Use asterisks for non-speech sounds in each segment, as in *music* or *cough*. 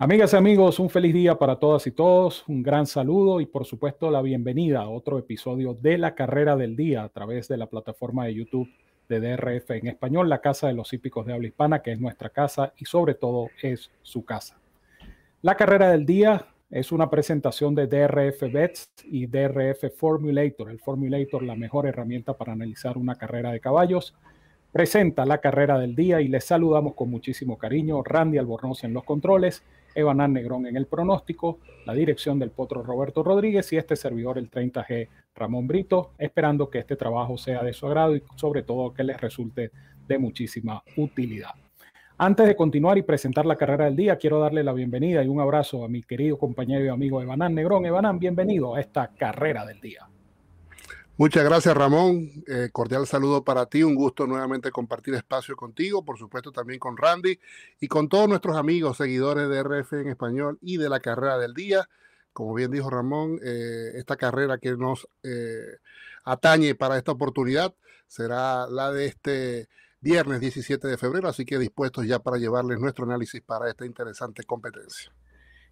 Amigas y amigos, un feliz día para todas y todos, un gran saludo y por supuesto la bienvenida a otro episodio de la carrera del día a través de la plataforma de YouTube de DRF en español, la casa de los hípicos de habla hispana, que es nuestra casa y sobre todo es su casa. La carrera del día es una presentación de DRF Bets y DRF Formulator. El Formulator, la mejor herramienta para analizar una carrera de caballos presenta la carrera del día y les saludamos con muchísimo cariño. Randy Albornoz en los controles Evanán Negrón en el pronóstico, la dirección del potro Roberto Rodríguez y este servidor, el 30G Ramón Brito, esperando que este trabajo sea de su agrado y sobre todo que les resulte de muchísima utilidad. Antes de continuar y presentar la carrera del día, quiero darle la bienvenida y un abrazo a mi querido compañero y amigo Evanán Negrón. Ebanán, bienvenido a esta carrera del día. Muchas gracias, Ramón. Eh, cordial saludo para ti. Un gusto nuevamente compartir espacio contigo, por supuesto también con Randy y con todos nuestros amigos, seguidores de RF en español y de la carrera del día. Como bien dijo Ramón, eh, esta carrera que nos eh, atañe para esta oportunidad será la de este viernes 17 de febrero, así que dispuestos ya para llevarles nuestro análisis para esta interesante competencia.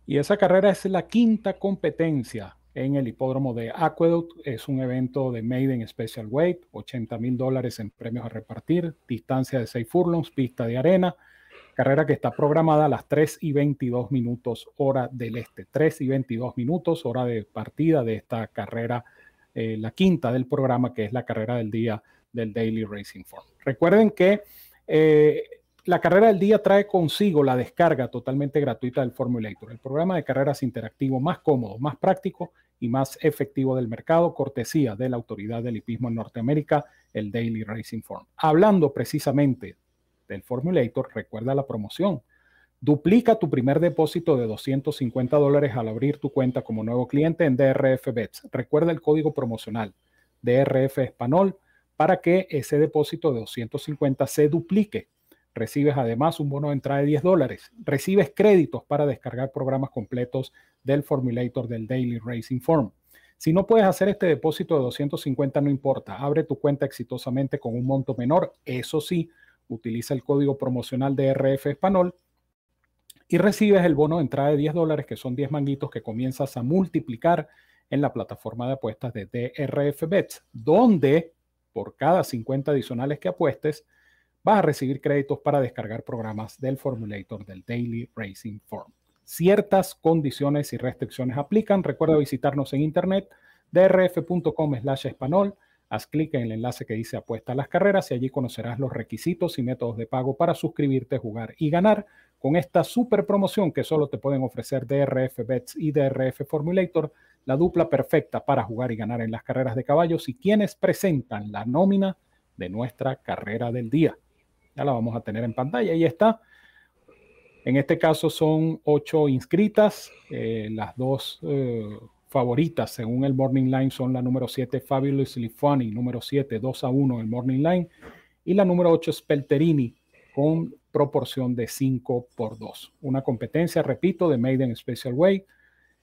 Y esa carrera es la quinta competencia en el hipódromo de Aqueduct. Es un evento de Maiden Special Weight, 80 mil dólares en premios a repartir, distancia de 6 furlongs, pista de arena, carrera que está programada a las 3 y 22 minutos hora del este. 3 y 22 minutos hora de partida de esta carrera, eh, la quinta del programa, que es la carrera del día del Daily Racing Form. Recuerden que... Eh, la carrera del día trae consigo la descarga totalmente gratuita del Formulator, el programa de carreras interactivo más cómodo, más práctico y más efectivo del mercado, cortesía de la autoridad del hipismo en Norteamérica, el Daily Racing Form. Hablando precisamente del Formulator, recuerda la promoción. Duplica tu primer depósito de 250 dólares al abrir tu cuenta como nuevo cliente en DRF Bets. Recuerda el código promocional DRF Español para que ese depósito de 250 se duplique Recibes además un bono de entrada de 10 dólares. Recibes créditos para descargar programas completos del Formulator del Daily Racing Form. Si no puedes hacer este depósito de 250, no importa. Abre tu cuenta exitosamente con un monto menor. Eso sí, utiliza el código promocional de RF Español y recibes el bono de entrada de 10 dólares, que son 10 manguitos que comienzas a multiplicar en la plataforma de apuestas de DRF Bets, donde por cada 50 adicionales que apuestes, vas a recibir créditos para descargar programas del formulator del Daily Racing Form. Ciertas condiciones y restricciones aplican. Recuerda visitarnos en internet drf.com slash español. Haz clic en el enlace que dice apuesta a las carreras y allí conocerás los requisitos y métodos de pago para suscribirte, jugar y ganar con esta super promoción que solo te pueden ofrecer DRF Bets y DRF Formulator, la dupla perfecta para jugar y ganar en las carreras de caballos y quienes presentan la nómina de nuestra carrera del día. Ya la vamos a tener en pantalla. Ahí está. En este caso son ocho inscritas. Eh, las dos eh, favoritas, según el Morning Line, son la número 7, Fabulously Funny, número 7, 2 a 1 el Morning Line. Y la número 8, Spelterini, con proporción de 5 por 2. Una competencia, repito, de Maiden Special Way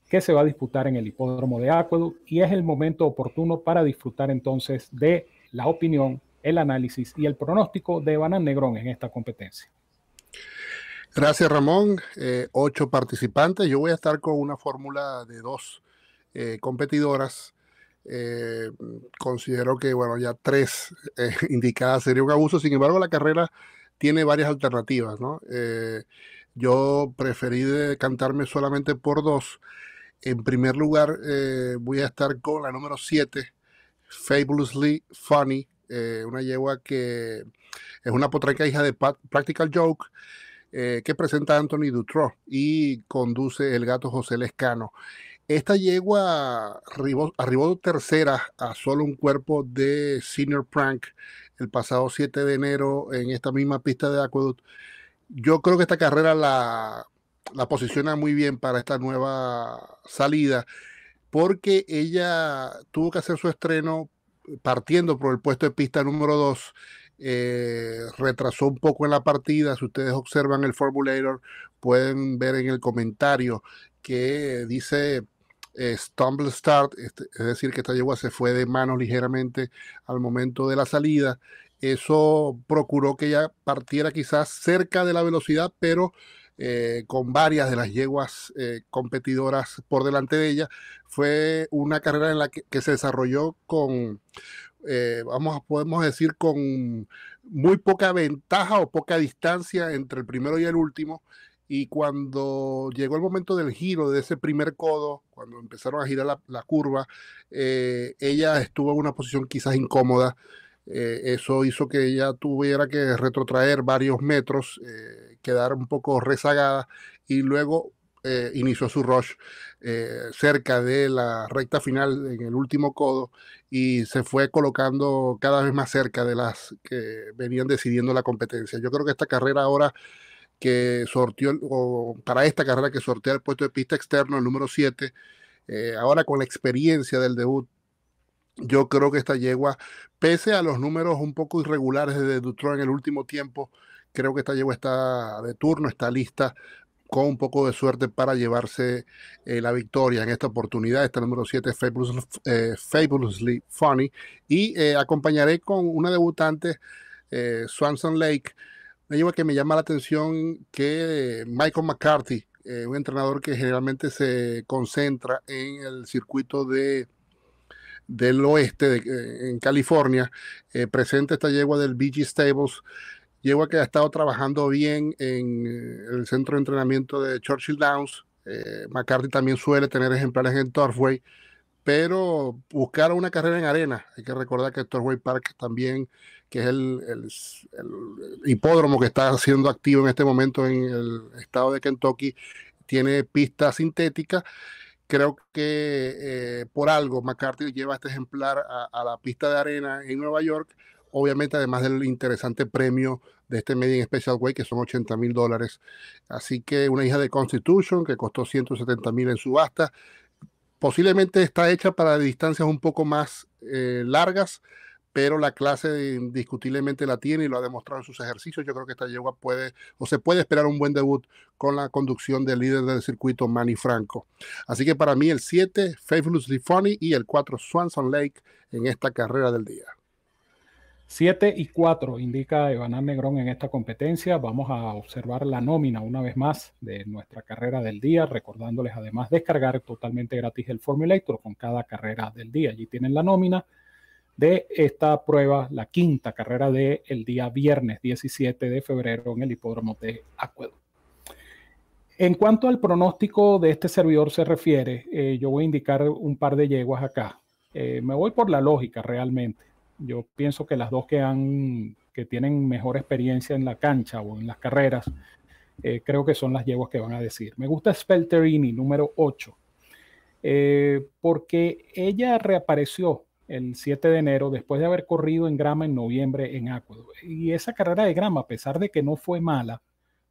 que se va a disputar en el hipódromo de Aqueduct y es el momento oportuno para disfrutar entonces de la opinión el análisis y el pronóstico de Banan Negrón en esta competencia. Gracias, Ramón. Eh, ocho participantes. Yo voy a estar con una fórmula de dos eh, competidoras. Eh, considero que, bueno, ya tres *laughs* indicadas sería un abuso. Sin embargo, la carrera tiene varias alternativas, ¿no? yo preferí cantarme solamente por dos. En primer lugar, voy a estar con la número siete, Fabulously Funny, eh, una yegua que es una potranca hija de Practical Joke. Eh, que presenta Anthony Dutro y conduce el gato José Lescano. Esta yegua arribó, tercera a solo un cuerpo de Senior Prank el pasado 7 de enero en esta misma pista de Aqueduct. Yo creo que esta carrera la posiciona muy bien para esta nueva salida porque ella tuvo que hacer su estreno partiendo por el puesto de pista número 2. Eh, retrasó un poco en la partida. Si ustedes observan el formulator, pueden ver en el comentario que dice eh, stumble start, este, es decir, que esta yegua se fue de manos ligeramente al momento de la salida. Eso procuró que ella partiera quizás cerca de la velocidad, pero eh, con varias de las yeguas eh, competidoras por delante de ella. Fue una carrera en la que, se desarrolló con, eh, vamos, podemos decir, con muy poca ventaja o poca distancia entre el primero y el último. Y cuando llegó el momento del giro de ese primer codo, cuando empezaron a girar la curva, ella estuvo en una posición quizás incómoda eh, eso hizo que ella tuviera que retrotraer varios metros, eh, quedar un poco rezagada y luego eh, inició su rush cerca de la recta final en el último codo y se fue colocando cada vez más cerca de las que venían decidiendo la competencia. Yo creo que esta carrera ahora que sortió, o para esta carrera que sortea el puesto de pista externo, el número 7, ahora con la experiencia del debut yo creo que esta yegua, pese a los números un poco irregulares de Dutron en el último tiempo, creo que esta yegua está de turno, está lista con un poco de suerte para llevarse eh, la victoria en esta oportunidad. Está número 7, eh, Fabulously Funny. Y eh, acompañaré con una debutante, Swanson Lake. Una yegua que me llama la atención que Michael McCarthy, un entrenador que generalmente se concentra en el circuito de del oeste eh, en California, presente eh, presenta esta yegua del BG Stables, yegua que ha estado trabajando bien en eh, el centro de entrenamiento de Churchill Downs. Eh, McCarthy también suele tener ejemplares en Torfway, pero buscar una carrera en arena. Hay que recordar que Torfway Park también, que es el, el hipódromo que está siendo activo en este momento en el estado de Kentucky, tiene pista sintética creo que eh, por algo McCarthy lleva este ejemplar a, la pista de arena en Nueva York, obviamente además del interesante premio de este Median Special Way, que son 80 mil dólares. Así que una hija de Constitution, que costó 170 mil en subasta, posiblemente está hecha para distancias un poco más eh, largas, pero la clase indiscutiblemente la tiene y lo ha demostrado en sus ejercicios. Yo creo que esta yegua puede o se puede esperar un buen debut con la conducción del líder del circuito, Manny Franco. Así que para mí el 7, Faithlessly Funny y el 4, Swanson Lake en esta carrera del día. 7 y 4 indica Evanán Negrón en esta competencia. Vamos a observar la nómina una vez más de nuestra carrera del día, recordándoles además descargar totalmente gratis el Formulator con cada carrera del día. Allí tienen la nómina de esta prueba, la quinta carrera del el día viernes 17 de febrero en el hipódromo de Acuedo. En cuanto al pronóstico de este servidor se refiere, eh, yo voy a indicar un par de yeguas acá. Eh, me voy por la lógica realmente. Yo pienso que las dos que, han, que tienen mejor experiencia en la cancha o en las carreras, eh, creo que son las yeguas que van a decir. Me gusta Spelterini, número 8, porque ella reapareció el 7 de enero, después de haber corrido en grama en noviembre en Acuedo. Y esa carrera de grama, a pesar de que no fue mala,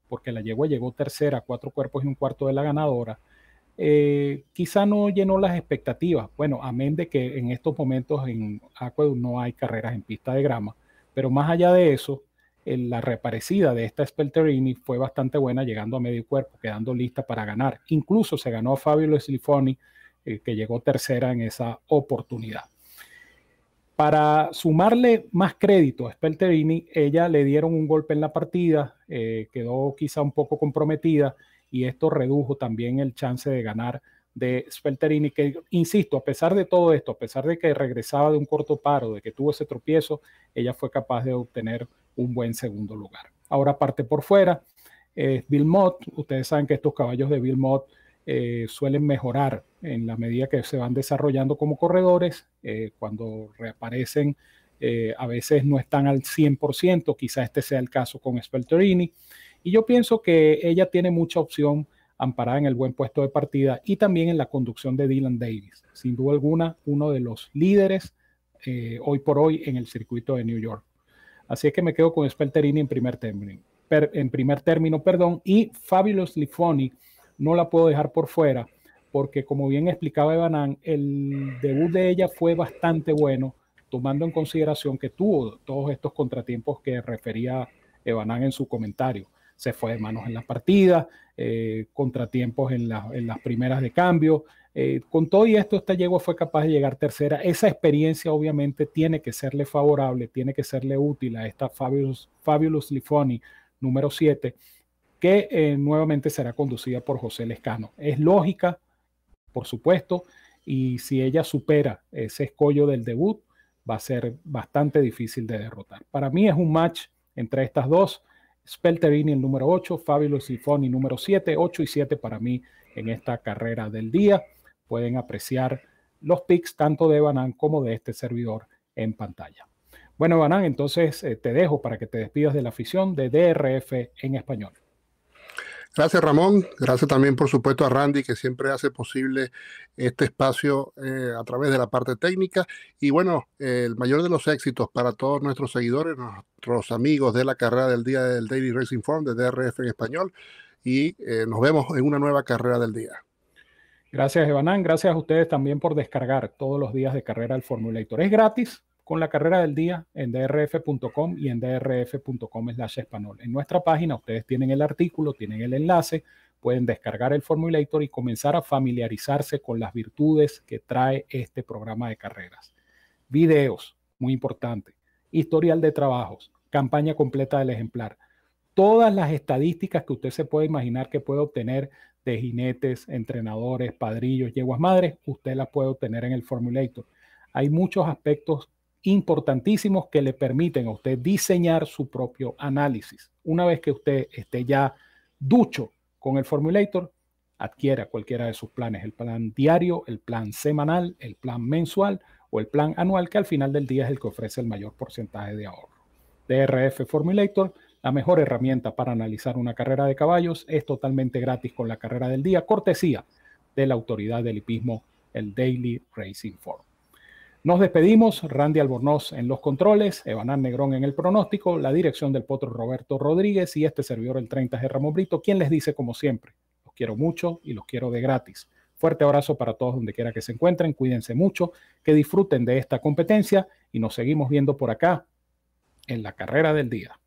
porque la yegua llegó tercera, cuatro cuerpos y un cuarto de la ganadora, eh, quizá no llenó las expectativas. Bueno, amén de que en estos momentos en Acuedo no hay carreras en pista de grama, pero más allá de eso, la reparecida de esta Spelterini fue bastante buena, llegando a medio cuerpo, quedando lista para ganar. Incluso se ganó a Fabio Slifoni, eh, que llegó tercera en esa oportunidad. Para sumarle más crédito a Spelterini, ella le dieron un golpe en la partida, eh, quedó quizá un poco comprometida y esto redujo también el chance de ganar de Spelterini, que insisto, a pesar de todo esto, a pesar de que regresaba de un corto paro, de que tuvo ese tropiezo, ella fue capaz de obtener un buen segundo lugar. Ahora parte por fuera, eh, Bill Mott, ustedes saben que estos caballos de Bill Mott eh, suelen mejorar en la medida que se van desarrollando como corredores, eh, cuando reaparecen, eh, a veces no están al 100%, quizá este sea el caso con Spelterini. Y yo pienso que ella tiene mucha opción amparada en el buen puesto de partida y también en la conducción de Dylan Davis, sin duda alguna uno de los líderes eh, hoy por hoy en el circuito de New York. Así es que me quedo con Spelterini en primer término, en primer término, perdón, y Fabulous Funny no la puedo dejar por fuera porque como bien explicaba Ebanán, el debut de ella fue bastante bueno, tomando en consideración que tuvo todos estos contratiempos que refería Ebanán en su comentario. Se fue de manos en eh, la partida, contratiempos en, las primeras de cambio. Eh, con todo y esto, esta yegua fue capaz de llegar tercera. Esa experiencia obviamente tiene que serle favorable, tiene que serle útil a esta Fabulous, Fabulous Lifoni número 7, que eh, nuevamente será conducida por José Lescano. Es lógica, por supuesto, y si ella supera ese escollo del debut, va a ser bastante difícil de derrotar. Para mí es un match entre estas dos, Spelterini el número 8, Fabulous Sifoni número 7, 8 y 7 para mí en esta carrera del día. Pueden apreciar los picks tanto de Banan como de este servidor en pantalla. Bueno, Banan, entonces eh, te dejo para que te despidas de la afición de DRF en español. Gracias Ramón, gracias también por supuesto a Randy que siempre hace posible este espacio eh, a través de la parte técnica y bueno, el mayor de los éxitos para todos nuestros seguidores, nuestros amigos de la carrera del día del Daily Racing Form de DRF en español y eh, nos vemos en una nueva carrera del día. Gracias Evanán, gracias a ustedes también por descargar todos los días de carrera el Formulator. Es gratis, con la carrera del día en drf.com y en drf.com slash español. En nuestra página ustedes tienen el artículo, tienen el enlace, pueden descargar el formulator y comenzar a familiarizarse con las virtudes que trae este programa de carreras. Videos, muy importante, historial de trabajos, campaña completa del ejemplar, todas las estadísticas que usted se puede imaginar que puede obtener de jinetes, entrenadores, padrillos, yeguas madres, usted las puede obtener en el formulator. Hay muchos aspectos importantísimos que le permiten a usted diseñar su propio análisis. Una vez que usted esté ya ducho con el formulator, adquiera cualquiera de sus planes, el plan diario, el plan semanal, el plan mensual o el plan anual, que al final del día es el que ofrece el mayor porcentaje de ahorro. DRF Formulator, la mejor herramienta para analizar una carrera de caballos, es totalmente gratis con la carrera del día, cortesía de la autoridad del hipismo, el Daily Racing Forum. Nos despedimos, Randy Albornoz en los controles, Evanán Negrón en el pronóstico, la dirección del potro Roberto Rodríguez y este servidor el 30 de Ramón Brito, quien les dice como siempre, los quiero mucho y los quiero de gratis. Fuerte abrazo para todos donde quiera que se encuentren, cuídense mucho, que disfruten de esta competencia y nos seguimos viendo por acá en la carrera del día.